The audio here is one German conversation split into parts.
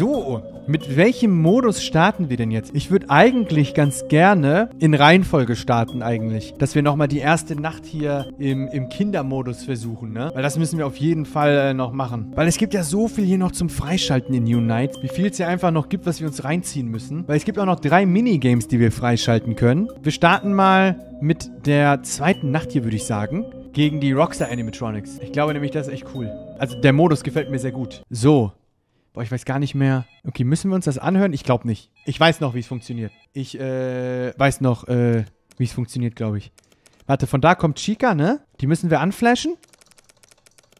So, mit welchem Modus starten wir denn jetzt? Ich würde eigentlich ganz gerne in Reihenfolge starten eigentlich. Dass wir nochmal die erste Nacht hier im, im Kindermodus versuchen, ne? Weil das müssen wir auf jeden Fall äh, noch machen. Weil es gibt ja so viel hier noch zum Freischalten in Unite. Wie viel es hier einfach noch gibt, was wir uns reinziehen müssen. Weil es gibt auch noch drei Minigames, die wir freischalten können. Wir starten mal mit der zweiten Nacht hier, würde ich sagen gegen die Rockstar Animatronics. Ich glaube nämlich, das ist echt cool. Also der Modus gefällt mir sehr gut. So, Boah, ich weiß gar nicht mehr. Okay, müssen wir uns das anhören? Ich glaube nicht. Ich weiß noch, wie es funktioniert. Ich äh, weiß noch, äh, wie es funktioniert, glaube ich. Warte, von da kommt Chica, ne? Die müssen wir anflashen.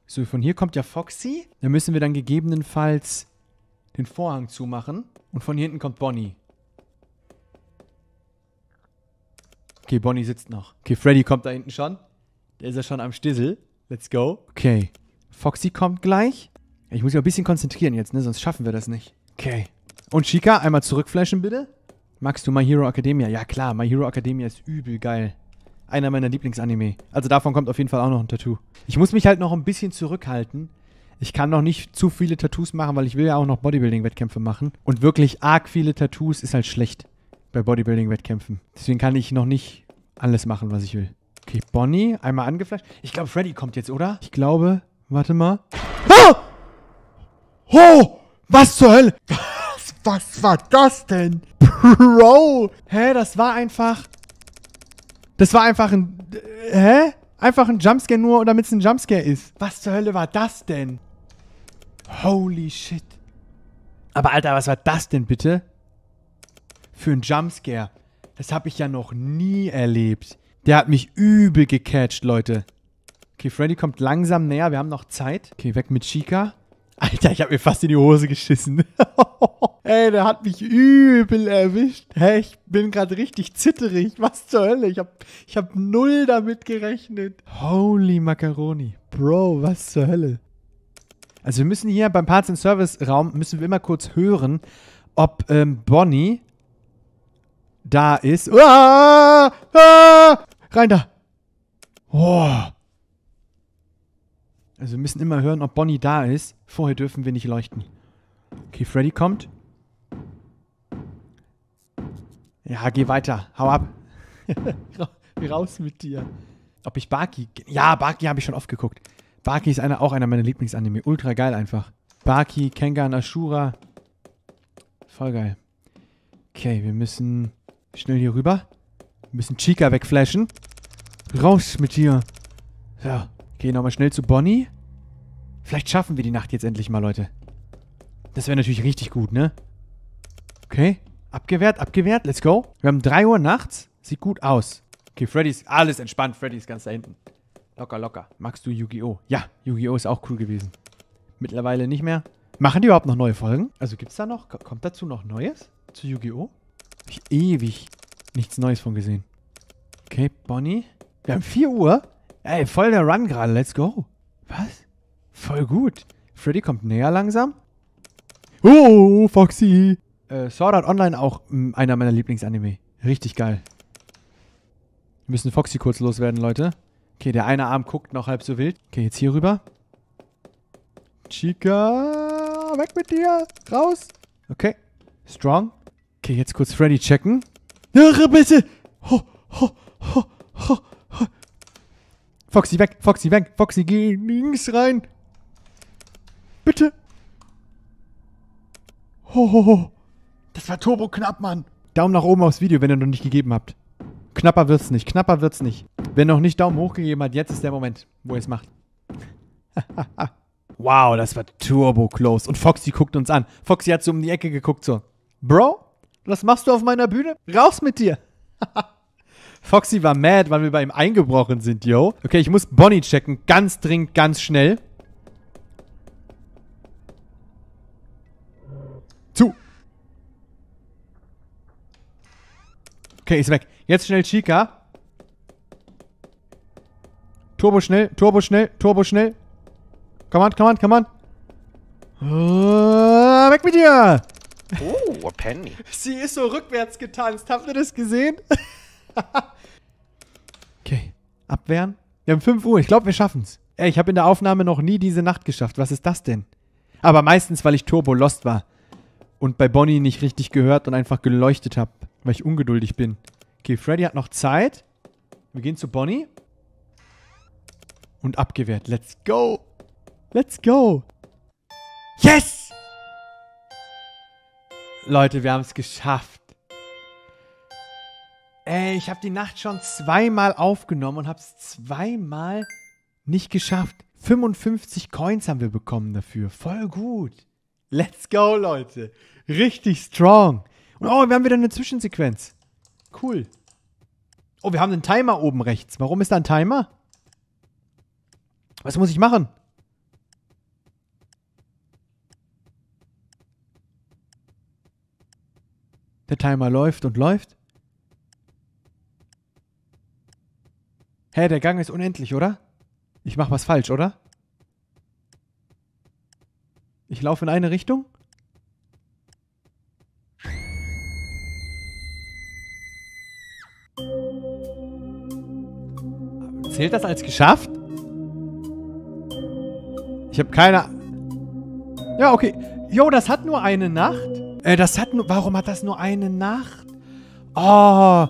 So, von hier kommt ja Foxy. Da müssen wir dann gegebenenfalls den Vorhang zumachen. Und von hier hinten kommt Bonnie. Okay, Bonnie sitzt noch. Okay, Freddy kommt da hinten schon. Der ist ja schon am Stissel. Let's go. Okay. Foxy kommt gleich. Ich muss mich auch ein bisschen konzentrieren jetzt, ne? Sonst schaffen wir das nicht. Okay. Und Chica, einmal zurückflashen bitte. Magst du My Hero Academia? Ja klar, My Hero Academia ist übel geil. Einer meiner Lieblingsanime. Also davon kommt auf jeden Fall auch noch ein Tattoo. Ich muss mich halt noch ein bisschen zurückhalten. Ich kann noch nicht zu viele Tattoos machen, weil ich will ja auch noch Bodybuilding-Wettkämpfe machen. Und wirklich arg viele Tattoos ist halt schlecht bei Bodybuilding-Wettkämpfen. Deswegen kann ich noch nicht alles machen, was ich will. Okay, Bonnie, einmal angeflasht. Ich glaube, Freddy kommt jetzt, oder? Ich glaube, warte mal. Ah! Ho! Was zur Hölle? Was, was war das denn? Bro! Hä, das war einfach... Das war einfach ein... Hä? Einfach ein Jumpscare nur, damit es ein Jumpscare ist. Was zur Hölle war das denn? Holy shit. Aber Alter, was war das denn bitte? Für ein Jumpscare. Das habe ich ja noch nie erlebt. Der hat mich übel gecatcht, Leute. Okay, Freddy kommt langsam näher. Wir haben noch Zeit. Okay, weg mit Chica. Alter, ich habe mir fast in die Hose geschissen. Ey, der hat mich übel erwischt. Hey, ich bin gerade richtig zitterig. Was zur Hölle? Ich habe ich hab null damit gerechnet. Holy Macaroni. Bro, was zur Hölle? Also wir müssen hier beim Parts and Service Raum, müssen wir immer kurz hören, ob ähm, Bonnie da ist. Uah! Ah! Rein da! Oh, also wir müssen immer hören, ob Bonnie da ist. Vorher dürfen wir nicht leuchten. Okay, Freddy kommt. Ja, geh weiter. Hau ab. Raus mit dir. Ob ich Baki. Ja, Baki habe ich schon oft geguckt. Baki ist einer, auch einer meiner Lieblingsanime. Ultra geil einfach. Baki, Kengan, Ashura. Voll geil. Okay, wir müssen schnell hier rüber. Wir müssen Chica wegflashen. Raus mit dir. Ja. Okay, nochmal schnell zu Bonnie. Vielleicht schaffen wir die Nacht jetzt endlich mal, Leute. Das wäre natürlich richtig gut, ne? Okay. Abgewehrt, abgewehrt. Let's go. Wir haben 3 Uhr nachts. Sieht gut aus. Okay, Freddy ist alles entspannt. Freddy ist ganz da hinten. Locker, locker. Magst du Yu-Gi-Oh? Ja, Yu-Gi-Oh ist auch cool gewesen. Mittlerweile nicht mehr. Machen die überhaupt noch neue Folgen? Also gibt's da noch? Kommt dazu noch Neues? Zu Yu-Gi-Oh? Hab ich ewig nichts Neues von gesehen. Okay, Bonnie. Wir haben 4 Uhr. Ey, voll der Run gerade, let's go. Was? Voll gut. Freddy kommt näher langsam. Oh, Foxy. Äh, Sword Art Online auch mh, mm, einer meiner Lieblingsanime. Richtig geil. Wir müssen Foxy kurz loswerden, Leute. Okay, der eine Arm guckt noch halb so wild. Okay, jetzt hier rüber. Chica, weg mit dir. Raus. Okay, strong. Okay, jetzt kurz Freddy checken. Irre bitte. Ho, ho, ho, ho, Foxy weg, Foxy weg, Foxy geh links rein. Bitte. Hohoho. Ho, ho. Das war turbo knapp, Mann. Daumen nach oben aufs Video, wenn ihr noch nicht gegeben habt. Knapper wird's nicht, knapper wird's nicht. Wer noch nicht Daumen hoch gegeben hat, jetzt ist der Moment, wo ihr's macht. wow, das war turbo close. Und Foxy guckt uns an. Foxy hat so um die Ecke geguckt, so. Bro, was machst du auf meiner Bühne? Raus mit dir. Foxy war mad, weil wir bei ihm eingebrochen sind, yo. Okay, ich muss Bonnie checken. Ganz dringend, ganz schnell. Zu. Okay, ist weg. Jetzt schnell Chica. Turbo schnell, Turbo schnell, Turbo schnell. Come on, come on, come on. Uh, weg mit dir! Oh, a penny. Sie ist so rückwärts getanzt. Habt ihr das gesehen? okay. Abwehren. Wir haben 5 Uhr. Ich glaube, wir schaffen's. Ey, ich habe in der Aufnahme noch nie diese Nacht geschafft. Was ist das denn? Aber meistens, weil ich turbo lost war und bei Bonnie nicht richtig gehört und einfach geleuchtet habe, weil ich ungeduldig bin. Okay, Freddy hat noch Zeit. Wir gehen zu Bonnie. Und abgewehrt. Let's go. Let's go. Yes! Leute, wir haben es geschafft. Ey, ich habe die Nacht schon zweimal aufgenommen und habe es zweimal nicht geschafft. 55 Coins haben wir bekommen dafür. Voll gut. Let's go, Leute. Richtig strong. Und oh, wir haben wieder eine Zwischensequenz. Cool. Oh, wir haben einen Timer oben rechts. Warum ist da ein Timer? Was muss ich machen? Der Timer läuft und läuft. Hä, der Gang ist unendlich, oder? Ich mach was falsch, oder? Ich laufe in eine Richtung? Zählt das als geschafft? Ich habe keine... Ja, okay. Jo, das hat nur eine Nacht. Äh, das hat nur... Warum hat das nur eine Nacht? Oh...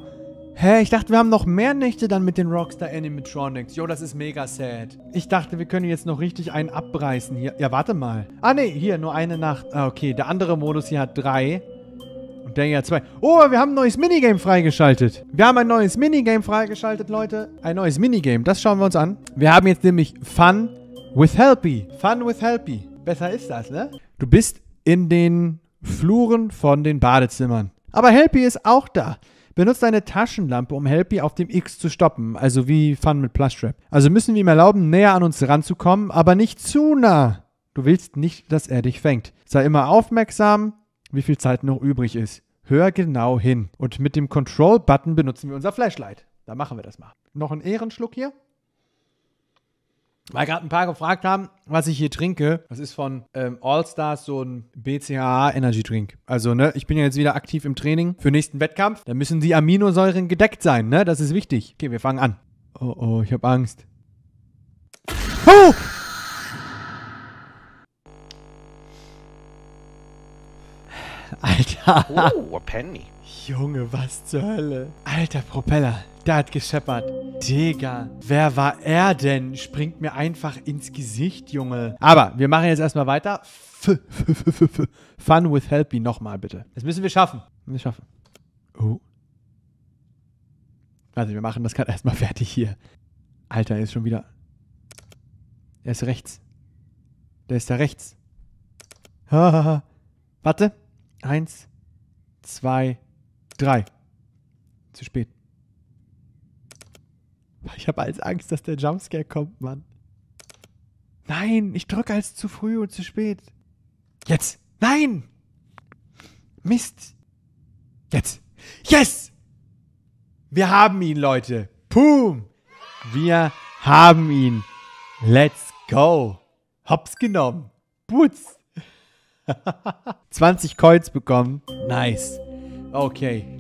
Hä, ich dachte, wir haben noch mehr Nächte dann mit den Rockstar Animatronics. Jo, das ist mega sad. Ich dachte, wir können jetzt noch richtig einen abreißen hier. Ja, warte mal. Ah, nee, hier, nur eine Nacht. Ah, okay, der andere Modus hier hat drei. Und der hier hat zwei. Oh, wir haben ein neues Minigame freigeschaltet. Wir haben ein neues Minigame freigeschaltet, Leute. Ein neues Minigame, das schauen wir uns an. Wir haben jetzt nämlich Fun with Helpy. Fun with Helpy. Besser ist das, ne? Du bist in den Fluren von den Badezimmern. Aber Helpy ist auch da. Benutzt eine Taschenlampe, um Helpy auf dem X zu stoppen, also wie Fun mit Plushtrap. Also müssen wir ihm erlauben, näher an uns ranzukommen, aber nicht zu nah. Du willst nicht, dass er dich fängt. Sei immer aufmerksam, wie viel Zeit noch übrig ist. Hör genau hin. Und mit dem Control-Button benutzen wir unser Flashlight. Da machen wir das mal. Noch einen Ehrenschluck hier. Weil gerade ein paar gefragt haben, was ich hier trinke. Das ist von ähm, All so ein BCAA Energy Drink. Also, ne, ich bin ja jetzt wieder aktiv im Training für den nächsten Wettkampf. Da müssen die Aminosäuren gedeckt sein, ne? Das ist wichtig. Okay, wir fangen an. Oh, oh, ich hab Angst. Oh! Alter. Oh, a penny. Junge, was zur Hölle. Alter Propeller, der hat gescheppert. Digga, wer war er denn? Springt mir einfach ins Gesicht, Junge. Aber wir machen jetzt erstmal weiter. F Fun with Helpy nochmal bitte. Das müssen wir schaffen. Müssen wir schaffen. Oh. Warte, wir machen das gerade erstmal fertig hier. Alter, er ist schon wieder. Er ist rechts. Der ist da rechts. Warte. Eins, zwei, drei. Zu spät. Ich habe als Angst, dass der Jumpscare kommt, Mann. Nein, ich drücke als zu früh und zu spät. Jetzt. Nein! Mist. Jetzt. Yes! Wir haben ihn, Leute. Boom! Wir haben ihn. Let's go. Hops genommen. Boots. 20 Coins bekommen. Nice. Okay.